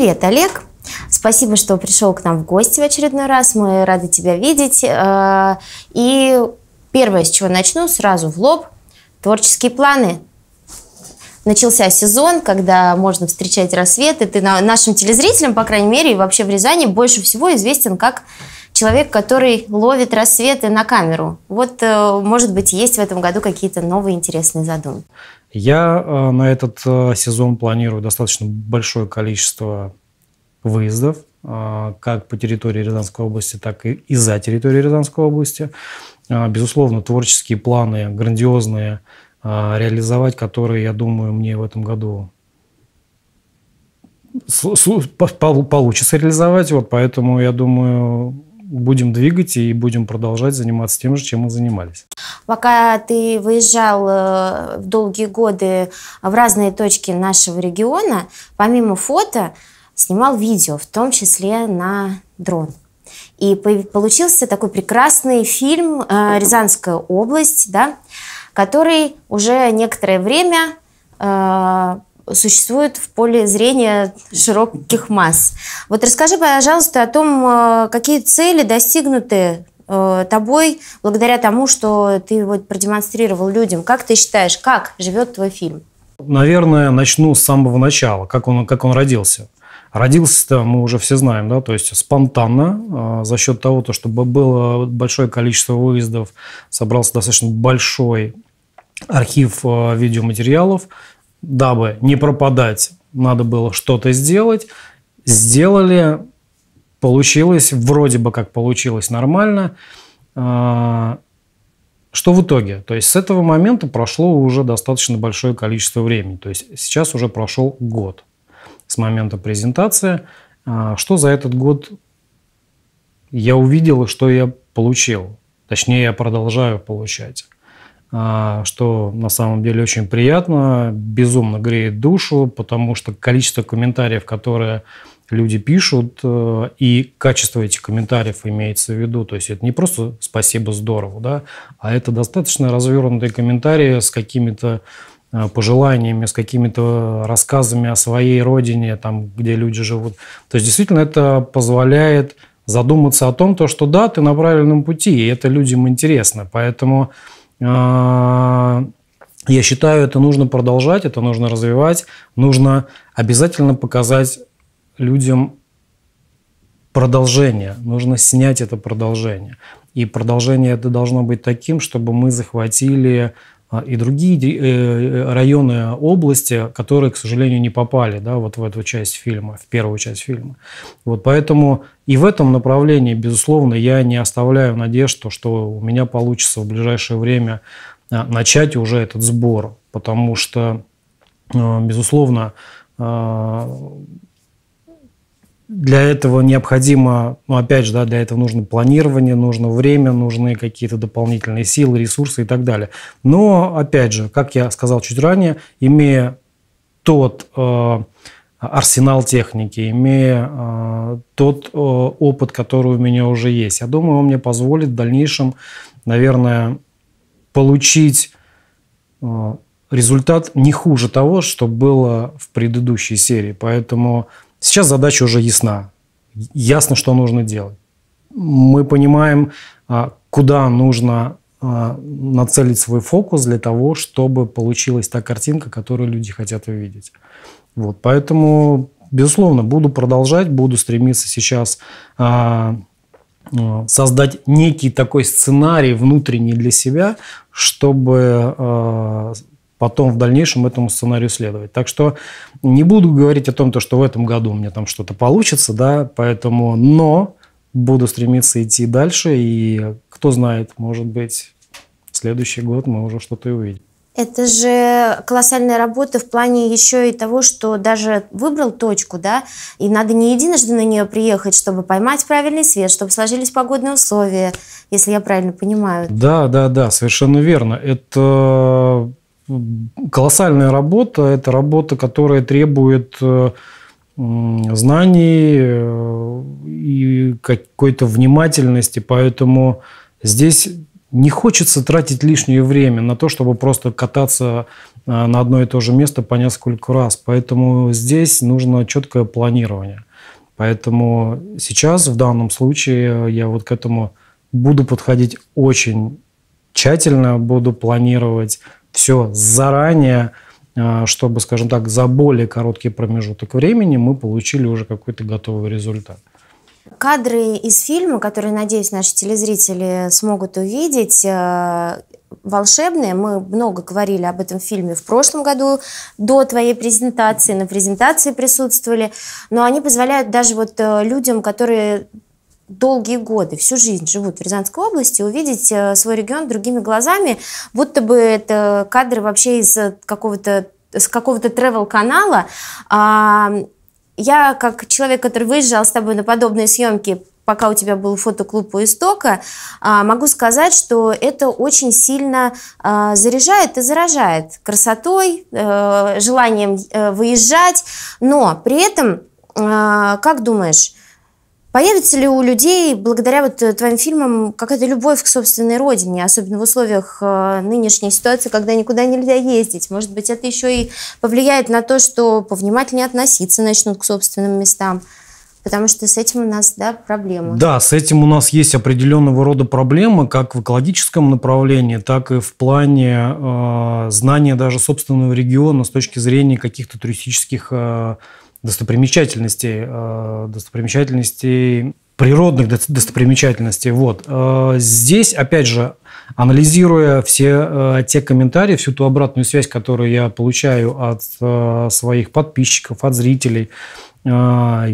Привет, Олег. Спасибо, что пришел к нам в гости в очередной раз. Мы рады тебя видеть. Э, и первое, с чего начну, сразу в лоб. Творческие планы. Начался сезон, когда можно встречать рассветы. Ты нашим телезрителям, по крайней мере, и вообще в Рязани больше всего известен как человек, который ловит рассветы на камеру. Вот, э, может быть, есть в этом году какие-то новые интересные задумки. Я э, на этот э, сезон планирую достаточно большое количество выездов, как по территории Рязанской области, так и, и за территорию Рязанской области. Безусловно, творческие планы, грандиозные, реализовать которые, я думаю, мне в этом году получится реализовать. Вот поэтому, я думаю, будем двигать и будем продолжать заниматься тем же, чем мы занимались. Пока ты выезжал э, в долгие годы в разные точки нашего региона, помимо фото, снимал видео, в том числе на дрон. И получился такой прекрасный фильм э, «Рязанская область», да, который уже некоторое время э, существует в поле зрения широких масс. Вот расскажи, пожалуйста, о том, э, какие цели достигнуты э, тобой благодаря тому, что ты вот продемонстрировал людям. Как ты считаешь, как живет твой фильм? Наверное, начну с самого начала, как он, как он родился. Родился-то мы уже все знаем, да, то есть спонтанно, э, за счет того, то, чтобы было большое количество выездов, собрался достаточно большой архив э, видеоматериалов, дабы не пропадать, надо было что-то сделать. Сделали, получилось, вроде бы как получилось нормально. А, что в итоге? То есть с этого момента прошло уже достаточно большое количество времени. То есть сейчас уже прошел год с момента презентации. А, что за этот год я увидел и что я получил? Точнее, я продолжаю получать. А, что на самом деле очень приятно, безумно греет душу, потому что количество комментариев, которые люди пишут, э, и качество этих комментариев имеется в виду. То есть это не просто «спасибо, здорово», да, а это достаточно развернутые комментарии с какими-то э, пожеланиями, с какими-то рассказами о своей родине, там, где люди живут. То есть действительно это позволяет задуматься о том, то, что да, ты на правильном пути, и это людям интересно. Поэтому а, я считаю, это нужно продолжать, это нужно развивать, нужно обязательно показать людям продолжение, нужно снять это продолжение. И продолжение это должно быть таким, чтобы мы захватили а, и другие э, э, районы э, области, которые, к сожалению, не попали да, вот в эту часть фильма, в первую часть фильма. Вот поэтому и в этом направлении, безусловно, я не оставляю надежд, что у меня получится в ближайшее время а, начать уже этот сбор, потому что, безусловно, для этого необходимо, ну, опять же, да, для этого нужно планирование, нужно время, нужны какие-то дополнительные силы, ресурсы и так далее. Но, опять же, как я сказал чуть ранее, имея тот э, арсенал техники, имея э, тот э, опыт, который у меня уже есть, я думаю, он мне позволит в дальнейшем, наверное, получить э, результат не хуже того, что было в предыдущей серии. Поэтому Сейчас задача уже ясна. Ясно, что нужно делать. Мы понимаем, а, куда нужно а, нацелить свой фокус для того, чтобы получилась та картинка, которую люди хотят увидеть. Вот, поэтому, безусловно, буду продолжать, буду стремиться сейчас а, создать некий такой сценарий внутренний для себя, чтобы потом в дальнейшем этому сценарию следовать. Так что не буду говорить о том, то, что в этом году у меня там что-то получится, да, поэтому, но буду стремиться идти дальше, и кто знает, может быть, в следующий год мы уже что-то и увидим. Это же колоссальная работа в плане еще и того, что даже выбрал точку, да, и надо не единожды на нее приехать, чтобы поймать правильный свет, чтобы сложились погодные условия, если я правильно понимаю. Да, да, да, совершенно верно. Это колоссальная работа. Это работа, которая требует э, знаний э, и какой-то внимательности. Поэтому здесь не хочется тратить лишнее время на то, чтобы просто кататься э, на одно и то же место по несколько раз. Поэтому здесь нужно четкое планирование. Поэтому сейчас, в данном случае, я вот к этому буду подходить очень тщательно, буду планировать все заранее, а, чтобы, скажем так, за более короткий промежуток времени мы получили уже какой-то готовый результат. Кадры из фильма, которые, надеюсь, наши телезрители смогут увидеть, э, волшебные. Мы много говорили об этом фильме в прошлом году, до твоей презентации, на презентации присутствовали. Но они позволяют даже вот э, людям, которые долгие годы, всю жизнь живут в Рязанской области, увидеть э, свой регион другими глазами, будто бы это кадры вообще из э, какого-то с какого-то travel канала Я, как человек, который выезжал с тобой на подобные съемки, пока у тебя был фотоклуб у истока, а, могу сказать, что это очень сильно а, заряжает и заражает красотой, э, желанием выезжать, но при этом, как думаешь, Появится ли у людей, благодаря вот э, твоим фильмам, какая-то любовь к собственной родине, особенно в условиях э, нынешней ситуации, когда никуда нельзя ездить? Может быть, это еще и повлияет на то, что повнимательнее относиться начнут к собственным местам? Потому что с этим у нас да, проблемы. Да, с этим у нас есть определенного рода проблемы, как в экологическом направлении, так и в плане э, знания даже собственного региона с точки зрения каких-то туристических э, достопримечательностей, э, достопримечательностей природных достопримечательностей. Вот. Э, здесь, опять же, анализируя все э, те комментарии, всю ту обратную связь, которую я получаю от своих подписчиков, от зрителей, я,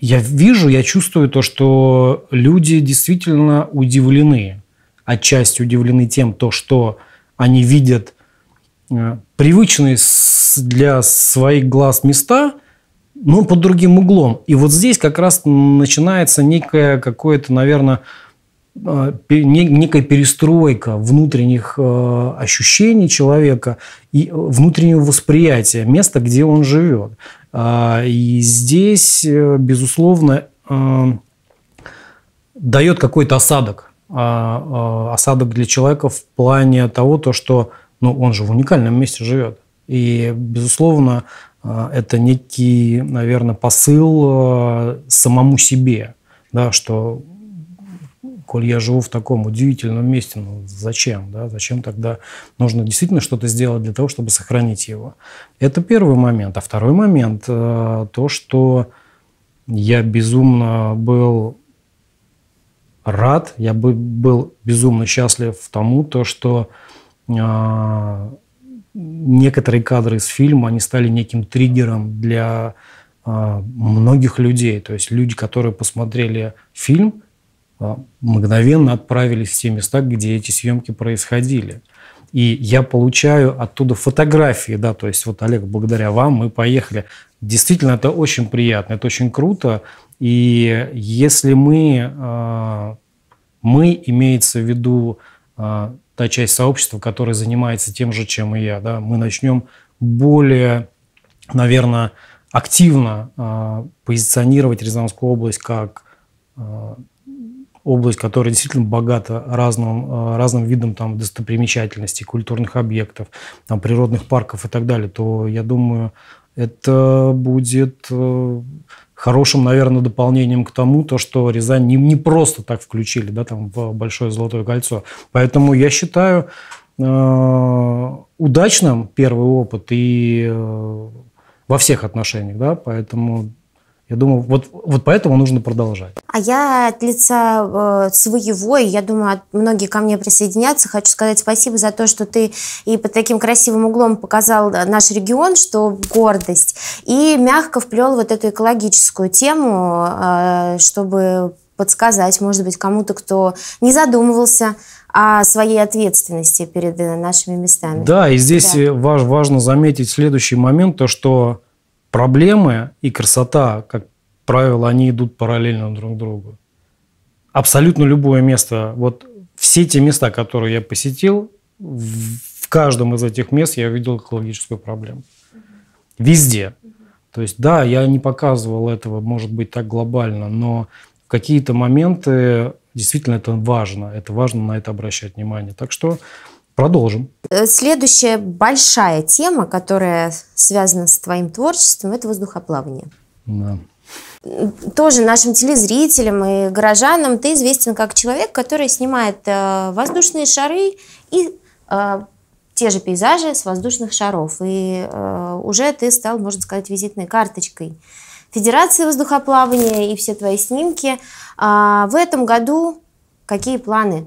я вижу, я чувствую то, что люди действительно удивлены, отчасти удивлены тем, то, что они видят привычные для своих глаз места, но под другим углом. И вот здесь как раз начинается некая какое-то, наверное, э, некая перестройка внутренних э, ощущений человека и э, внутреннего восприятия места, где он живет. А, и здесь, безусловно, дает какой-то осадок. А, осадок для человека в плане того, то, что но ну, он же в уникальном месте живет. И, безусловно, э, это некий, наверное, посыл э, самому себе, да, что коль я живу в таком удивительном месте, ну зачем, да, зачем тогда нужно действительно что-то сделать для того, чтобы сохранить его. Это первый момент. А второй момент, э, то, что я безумно был рад, я был безумно счастлив тому, то, что а, некоторые кадры из фильма, они стали неким триггером для а, многих людей. То есть люди, которые посмотрели фильм, а, мгновенно отправились в те места, где эти съемки происходили. И я получаю оттуда фотографии, да, то есть вот, Олег, благодаря вам мы поехали. Действительно, это очень приятно, это очень круто. И если мы, мы имеется в виду та часть сообщества, которая занимается тем же, чем и я. Да? Мы начнем более, наверное, активно э, позиционировать Рязанскую область как э, область, которая действительно богата разным, э, разным видом там, достопримечательностей, культурных объектов, там, природных парков и так далее, то, я думаю, это будет э, хорошим, наверное, дополнением к тому, то, что Рязань не, не просто так включили да, там, в Большое Золотое Кольцо. Поэтому я считаю э, удачным первый опыт и э, во всех отношениях. Да? Поэтому я думаю, вот, вот поэтому нужно продолжать. А я от лица э, своего, и я думаю, многие ко мне присоединятся, хочу сказать спасибо за то, что ты и под таким красивым углом показал э, наш регион, что гордость, и мягко вплел вот эту экологическую тему, э, чтобы подсказать, может быть, кому-то, кто не задумывался о своей ответственности перед нашими местами. Да, и здесь да. важно заметить следующий момент, то что проблемы и красота, как правило, они идут параллельно друг другу. Абсолютно любое место, вот все те места, которые я посетил, в каждом из этих мест я видел экологическую проблему. Везде. То есть, да, я не показывал этого, может быть, так глобально, но в какие-то моменты действительно это важно. Это важно на это обращать внимание. Так что Продолжим. Э, следующая большая тема, которая связана с твоим творчеством, это воздухоплавание. Да. Тоже нашим телезрителям и горожанам ты известен как человек, который снимает э, воздушные шары и э, те же пейзажи с воздушных шаров. И э, уже ты стал, можно сказать, визитной карточкой Федерации воздухоплавания и все твои снимки. А в этом году какие планы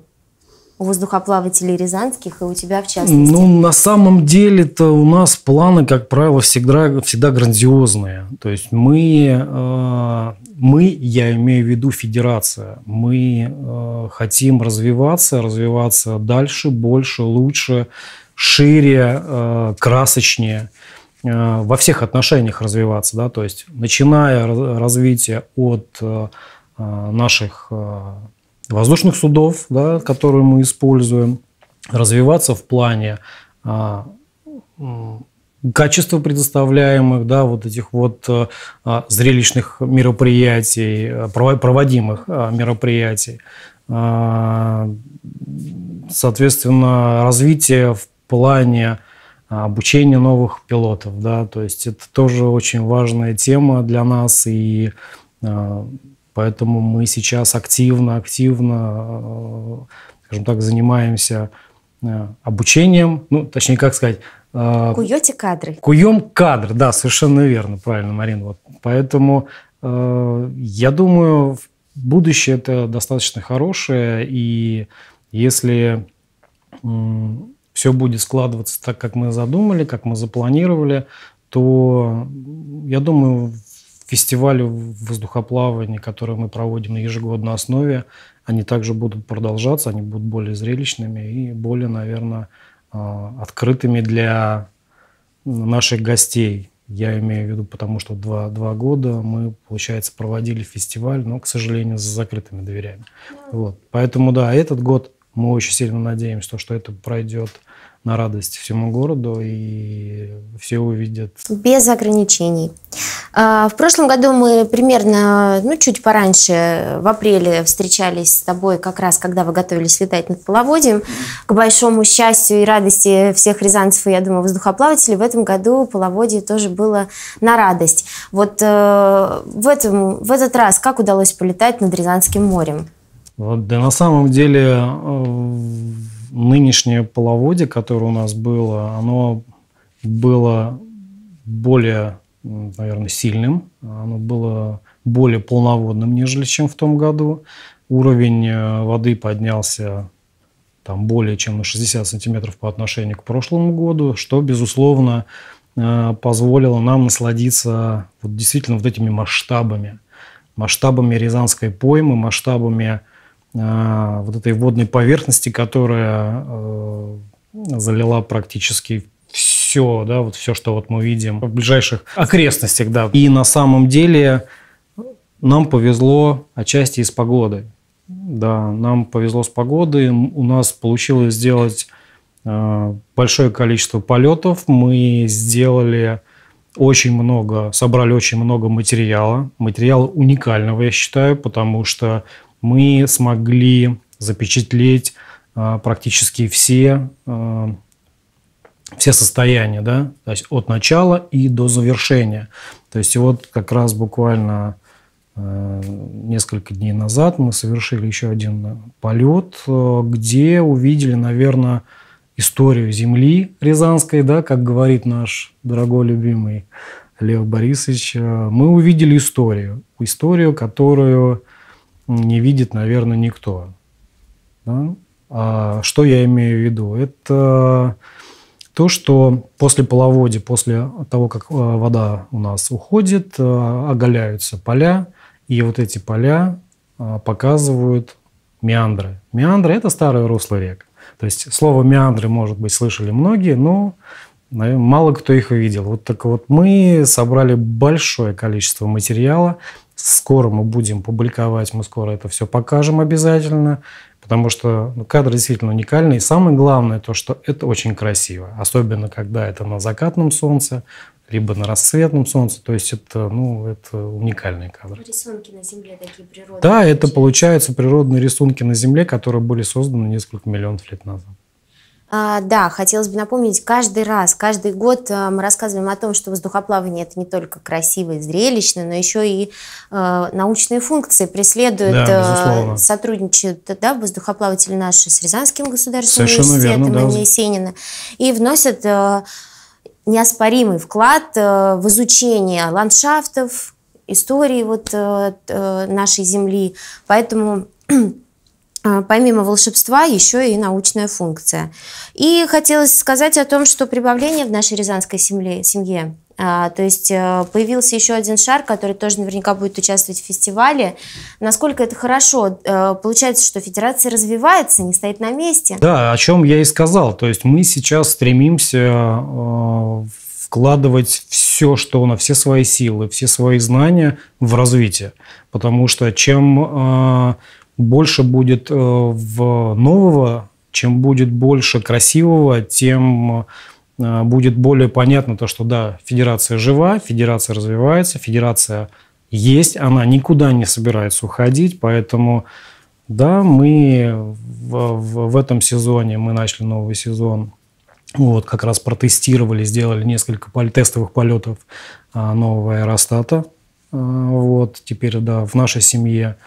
воздухоплавателей рязанских и у тебя в частности? Ну, на самом деле-то у нас планы, как правило, всегда, всегда грандиозные. То есть мы, э, мы, я имею в виду федерация, мы э, хотим развиваться, развиваться дальше, больше, лучше, шире, э, красочнее во всех отношениях развиваться, да, то есть начиная развитие от наших воздушных судов, да, которые мы используем, развиваться в плане а, качества предоставляемых, да, вот этих вот а, а, зрелищных мероприятий, проводимых мероприятий. соответственно, развитие в плане обучения новых пилотов, да, то есть это тоже очень важная тема для нас и Поэтому мы сейчас активно-активно, э, скажем так, занимаемся э, обучением, ну, точнее, как сказать... Э, Куете кадры. Куем кадры, да, совершенно верно, правильно, Марина. Вот. Поэтому я думаю, будущее это достаточно хорошее, и если все будет складываться так, как мы задумали, как мы запланировали, то, я думаю, Фестивали воздухоплавания, которые мы проводим на ежегодной основе, они также будут продолжаться, они будут более зрелищными и более, наверное, а, открытыми для наших гостей. Я имею в виду, потому что два, два года мы, получается, проводили фестиваль, но, к сожалению, за закрытыми дверями. Вот. Поэтому, да, этот год мы очень сильно надеемся, что это пройдет на радость всему городу и все увидят. Без ограничений. А, в прошлом году мы примерно, ну, чуть пораньше, в апреле встречались с тобой, как раз когда вы готовились летать над половодьем. К большому счастью и радости всех рязанцев я думаю, воздухоплавателей, в этом году половодье тоже было на радость. Вот э, в, этом, в этот раз как удалось полетать над Рязанским морем? Да на самом деле э, нынешнее половодье, которое у нас было, оно было более наверное, сильным. Оно было более полноводным, нежели чем в том году. Уровень э, воды поднялся там, более чем на 60 сантиметров по отношению к прошлому году, что, безусловно, э, позволило нам насладиться вот действительно вот этими масштабами. Масштабами Рязанской поймы, масштабами э, вот этой водной поверхности, которая залила практически все, да, вот все, что вот мы видим в ближайших окрестностях, да. И на самом деле нам повезло отчасти и с погодой. Да, нам повезло с погодой. У нас получилось сделать э, большое количество полетов. Мы сделали очень много, собрали очень много материала. Материала уникального, я считаю, потому что мы смогли запечатлеть э, практически все э, все состояния, да, то есть от начала и до завершения. То есть вот как раз буквально э, несколько дней назад мы совершили еще один полет, э, где увидели, наверное, историю Земли Рязанской, да, как говорит наш дорогой любимый Лев Борисович, э, мы увидели историю. Историю, которую не видит, наверное, никто. Да? А что я имею в виду? Это то, что после половодья, после того, как э, вода у нас уходит, э, оголяются поля, и вот эти поля э, показывают меандры. Меандры – это старые русло рек. То есть слово «меандры», может быть, слышали многие, но наверное, мало кто их видел. Вот так вот мы собрали большое количество материала. Скоро мы будем публиковать, мы скоро это все покажем обязательно. Потому что ну, кадры действительно уникальны. И самое главное то, что это очень красиво. Особенно, когда это на закатном солнце, либо на рассветном солнце. То есть это, ну, это уникальные кадры. Рисунки на Земле такие природные. Да, это получаются природные рисунки на Земле, которые были созданы несколько миллионов лет назад. А, да, хотелось бы напомнить, каждый раз, каждый год э, мы рассказываем о том, что воздухоплавание это не только красиво и зрелищно, но еще и научные функции преследуют, да, э, сотрудничают да, воздухоплаватели наши с Рязанским государственным Совершенно университетом верно, имени да. Есенина и вносят э, неоспоримый вклад в изучение ландшафтов, истории вот нашей земли. Поэтому а, помимо волшебства еще и научная функция. И хотелось сказать о том, что прибавление в нашей рязанской семье, семье а, то есть э, появился еще один шар, который тоже наверняка будет участвовать в фестивале. Насколько это хорошо? Э, получается, что федерация развивается, не стоит на месте. Да, о чем я и сказал. То есть мы сейчас стремимся э, вкладывать все, что у нас, все свои силы, все свои знания в развитие. Потому что чем больше будет э, в нового, чем будет больше красивого, тем э, будет более понятно то, что да, федерация жива, федерация развивается, федерация есть, она никуда не собирается уходить, поэтому да, мы в, в, в этом сезоне, мы начали новый сезон, вот как раз протестировали, сделали несколько тестовых полетов а, нового аэростата, а, вот теперь да, в нашей семье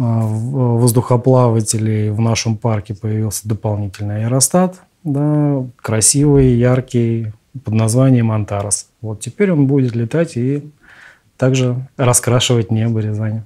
а, а, воздухоплавателей в нашем парке появился дополнительный аэростат, да, красивый, яркий, под названием «Антарас». Вот теперь он будет летать и также раскрашивать небо Рязани.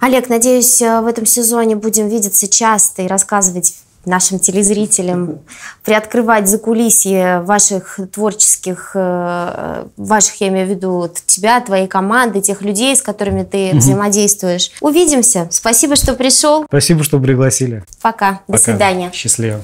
Олег, надеюсь, э, в этом сезоне будем видеться часто и рассказывать нашим телезрителям, приоткрывать закулисье ваших творческих, э, э, ваших, я имею в виду, тебя, твоей команды, тех людей, с которыми ты угу. взаимодействуешь. Увидимся. Спасибо, что пришел. Спасибо, что пригласили. Пока. Пока. До свидания. Счастливо.